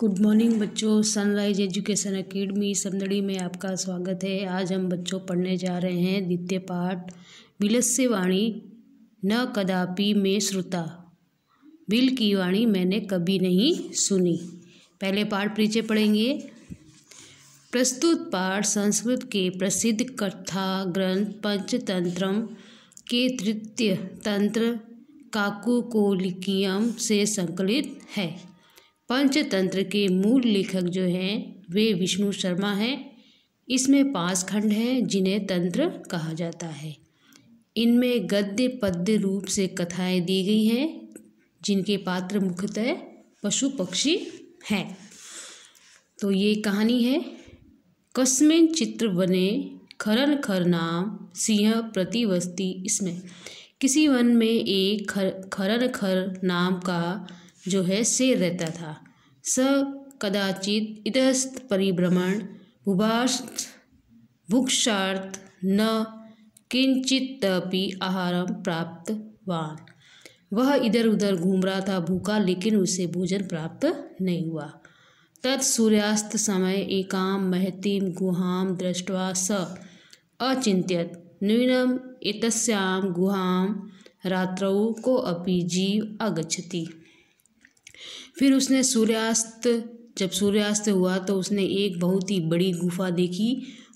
good morning बच्चों sunrise education academy Samdari में आपका स्वागत है आज हम बच्चों पढ़ने जा रहे हैं द्वितीय पाठ बिलस्य वाणी न कदापि में श्रुता बिल की वाणी मैंने कभी नहीं सुनी पहले पाठ परिचय पढ़ेंगे प्रस्तुत पाठ संस्कृत के प्रसिद्ध कथा ग्रंथ पंचतंत्रम के तृतीय तंत्र काकुकोलिकियम से संकलित है पंचतंत्र के मूल लेखक जो हैं वे विष्णु शर्मा हैं इसमें पांच खंड हैं जिन्हें तंत्र कहा जाता है इनमें गद्य पद्य रूप से कथाएं दी गई हैं जिनके पात्र मुख्यतः पशु पक्षी हैं तो ये कहानी है कस्में चित्र बने खरन खर नाम सिंह प्रतिवस्ती इसमें किसी वन में एक खर खरन खर नाम का जो है शेर रहता था स कदाचित इतस्त परिभ्रमण भुक्षार्थ न किंचितपि आहारम वान वह इधर उधर घूम रहा था भूखा लेकिन उसे भोजन प्राप्त नहीं हुआ तत् सूर्यास्त समय एकाम महतीम गुहाम दृष्टवा स अचिंत्यत न्यूनम एतस्याम गुहाम रात्रौ को अपि जीव अगछति फिर उसने सूर्यास्त जब सूर्यास्त हुआ तो उसने एक बहुत ही बड़ी गुफा देखी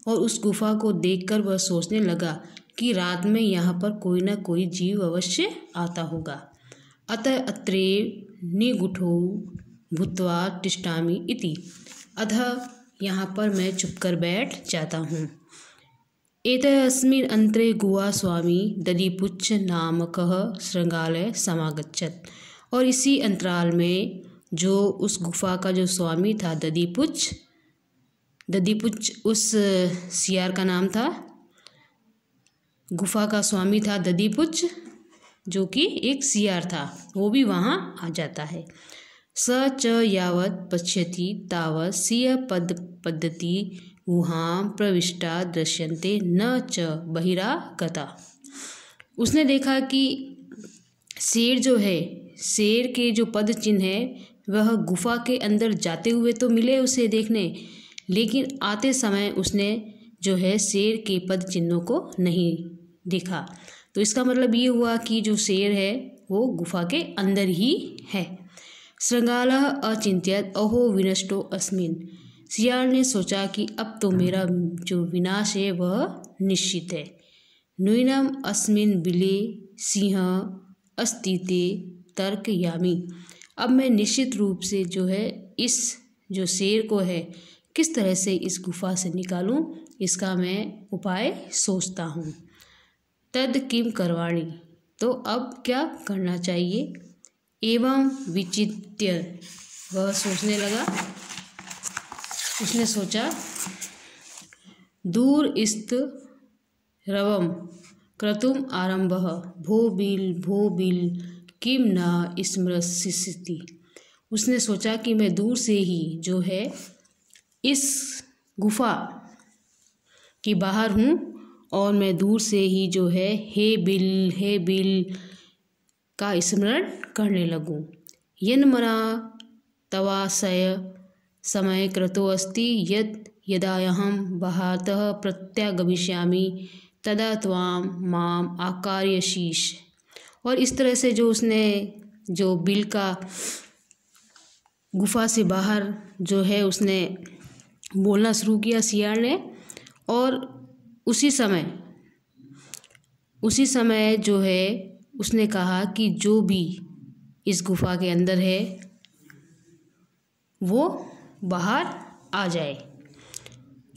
और उस गुफा को देखकर वह सोचने लगा कि रात में यहाँ पर कोई ना कोई जीव अवश्य आता होगा अतः अत्रे निगुठो भूतवा टिष्टामी इति अतः यहाँ पर मैं चुप कर बैठ जाता हूँ अस्मिन अंतरे गुहा स्वामी ददीपुच्छ नामक श्रृंगालय समागछत और इसी अंतराल में जो उस गुफा का जो स्वामी था ददीपुच ददीपुच उस सियार का नाम था गुफा का स्वामी था ददीपुच जो कि एक सियार था वो भी वहाँ आ जाता है स च यावत पश्यति तावत सिय पद पद्धति वहाँ प्रविष्टा दृश्यंते न च बहिरा कथा उसने देखा कि शेर जो है शेर के जो पद चिन्ह है वह गुफा के अंदर जाते हुए तो मिले उसे देखने लेकिन आते समय उसने जो है शेर के पद चिन्हों को नहीं देखा तो इसका मतलब ये हुआ कि जो शेर है वो गुफा के अंदर ही है श्रृंगाल अचिंत्यत अहो विनष्टो अस्मिन सियाल ने सोचा कि अब तो मेरा जो विनाश है वह निश्चित है नूनम अस्मिन बिले सिंह अस्तिते तर्क यामी अब मैं निश्चित रूप से जो है इस जो शेर को है किस तरह से इस गुफा से निकालूं इसका मैं उपाय सोचता हूँ तद किम करवाणी तो अब क्या करना चाहिए एवं विचित्य वह सोचने लगा उसने सोचा दूर इस्त रवम क्रतुम आरंभ भो बिल भो बिल किम न स्मृति उसने सोचा कि मैं दूर से ही जो है इस गुफा के बाहर हूँ और मैं दूर से ही जो है हे बिल हे बिल का स्मरण करने लगूँ यन मना तवाशय समय क्रतो अस्ति यद यदाहम बहात प्रत्यागमिष्यामी तदा ताम माम आकार्यशीष और इस तरह से जो उसने जो बिल का गुफा से बाहर जो है उसने बोलना शुरू किया सियार ने और उसी समय उसी समय जो है उसने कहा कि जो भी इस गुफा के अंदर है वो बाहर आ जाए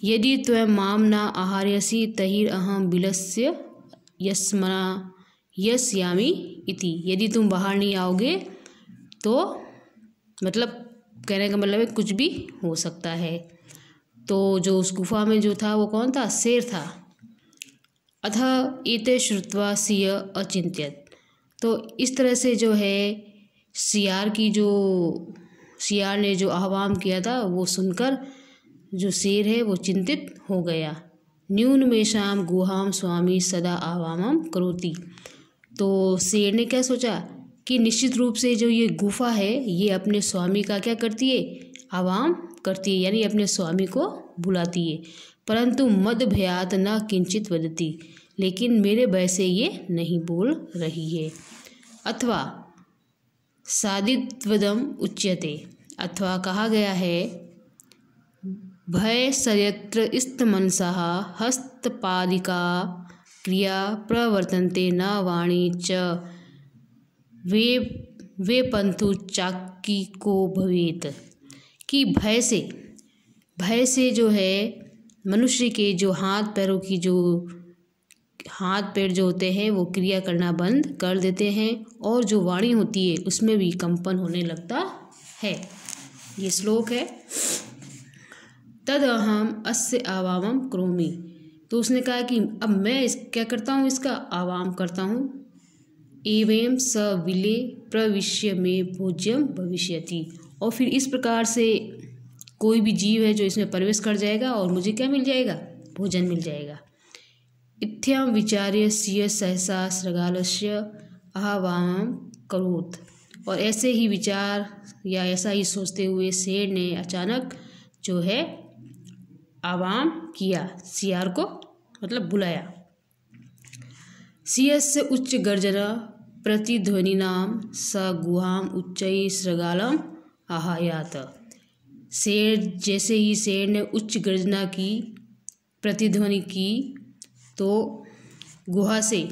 यदि तो माम ना आहार्यसी तहिर अहम बिलस्य यस्मना यस यामी इति यदि तुम बाहर नहीं आओगे तो मतलब कहने का मतलब है कुछ भी हो सकता है तो जो उस गुफा में जो था वो कौन था शेर था अथ इत श्रुतवा सिय अचिंत्यत तो इस तरह से जो है सियार की जो सियार ने जो आह्वान किया था वो सुनकर जो शेर है वो चिंतित हो गया न्यूनमेशा गुहाम स्वामी सदा आवाम करोती तो शेर ने क्या सोचा कि निश्चित रूप से जो ये गुफा है ये अपने स्वामी का क्या करती है आवाम करती है यानी अपने स्वामी को बुलाती है परंतु मद भयात न किंचित वदती लेकिन मेरे भय से ये नहीं बोल रही है अथवा सादित्वदम उच्यते अथवा कहा गया है भय सयत्र इस्त मनसा हस्तपादिका क्रिया प्रवर्तन्ते न वाणी च वे वे पंथु चाकी को भवेत कि भय से भय से जो है मनुष्य के जो हाथ पैरों की जो हाथ पैर जो होते हैं वो क्रिया करना बंद कर देते हैं और जो वाणी होती है उसमें भी कंपन होने लगता है ये श्लोक है तद अहम अस्य आवाम क्रोमी तो उसने कहा कि अब मैं इस क्या करता हूँ इसका आवाम करता हूँ एवं स विले प्रविश्य में भोज्यम भविष्य और फिर इस प्रकार से कोई भी जीव है जो इसमें प्रवेश कर जाएगा और मुझे क्या मिल जाएगा भोजन मिल जाएगा इथ्याम विचार्य सीय सहसा श्रृगालस्य आवाम करोत और ऐसे ही विचार या ऐसा ही सोचते हुए शेर ने अचानक जो है आवाम किया सियार को मतलब बुलाया सीएस से उच्च गर्जना प्रतिध्वनि नाम स गुहाम उच्च श्रगालम आहयात शेर जैसे ही शेर ने उच्च गर्जना की प्रतिध्वनि की तो गुहा से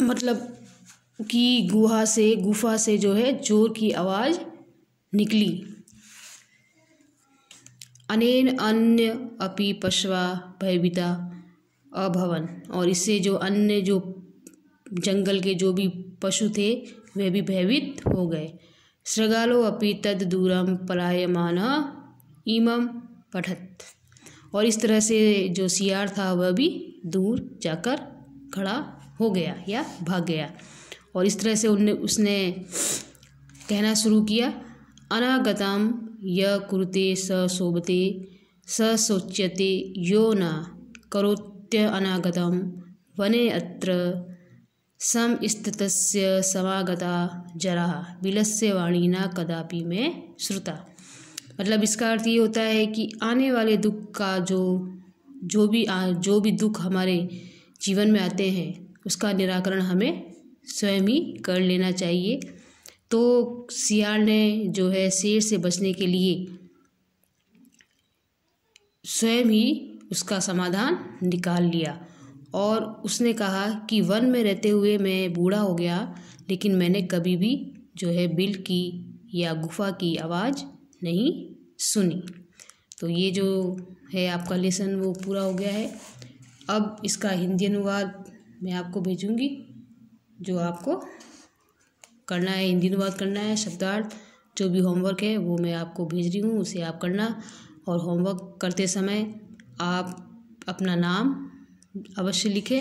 मतलब कि गुहा से गुफा से जो है जोर की आवाज़ निकली अनेन अन्य अपि पशवा भयभीता अभवन और इससे जो अन्य जो जंगल के जो भी पशु थे वे भी भयभीत हो गए श्रृगालो अपि तद दूरम पलायमान इमम पठत और इस तरह से जो सियार था वह भी दूर जाकर खड़ा हो गया या भाग गया और इस तरह से उनने उसने कहना शुरू किया अनागतम य कुरुते स शोभते स शोच्यते यो न करोत्यनागतम वने अत्र समस्थित समागता जरा बिलस्य वाणी न कदापि में श्रुता मतलब इसका अर्थ ये होता है कि आने वाले दुख का जो जो भी आ, जो भी दुख हमारे जीवन में आते हैं उसका निराकरण हमें स्वयं ही कर लेना चाहिए तो सियाल ने जो है शेर से बचने के लिए स्वयं ही उसका समाधान निकाल लिया और उसने कहा कि वन में रहते हुए मैं बूढ़ा हो गया लेकिन मैंने कभी भी जो है बिल की या गुफा की आवाज़ नहीं सुनी तो ये जो है आपका लेसन वो पूरा हो गया है अब इसका हिंदी अनुवाद मैं आपको भेजूँगी जो आपको करना है हिंदी अनुवाद करना है शब्दार्थ जो भी होमवर्क है वो मैं आपको भेज रही हूँ उसे आप करना और होमवर्क करते समय आप अपना नाम अवश्य लिखें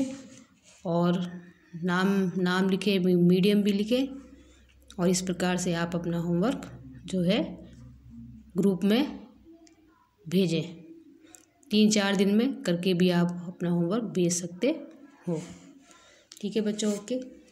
और नाम नाम लिखें मीडियम भी लिखें और इस प्रकार से आप अपना होमवर्क जो है ग्रुप में भेजें तीन चार दिन में करके भी आप अपना होमवर्क भेज सकते हो ठीक है बच्चों ओके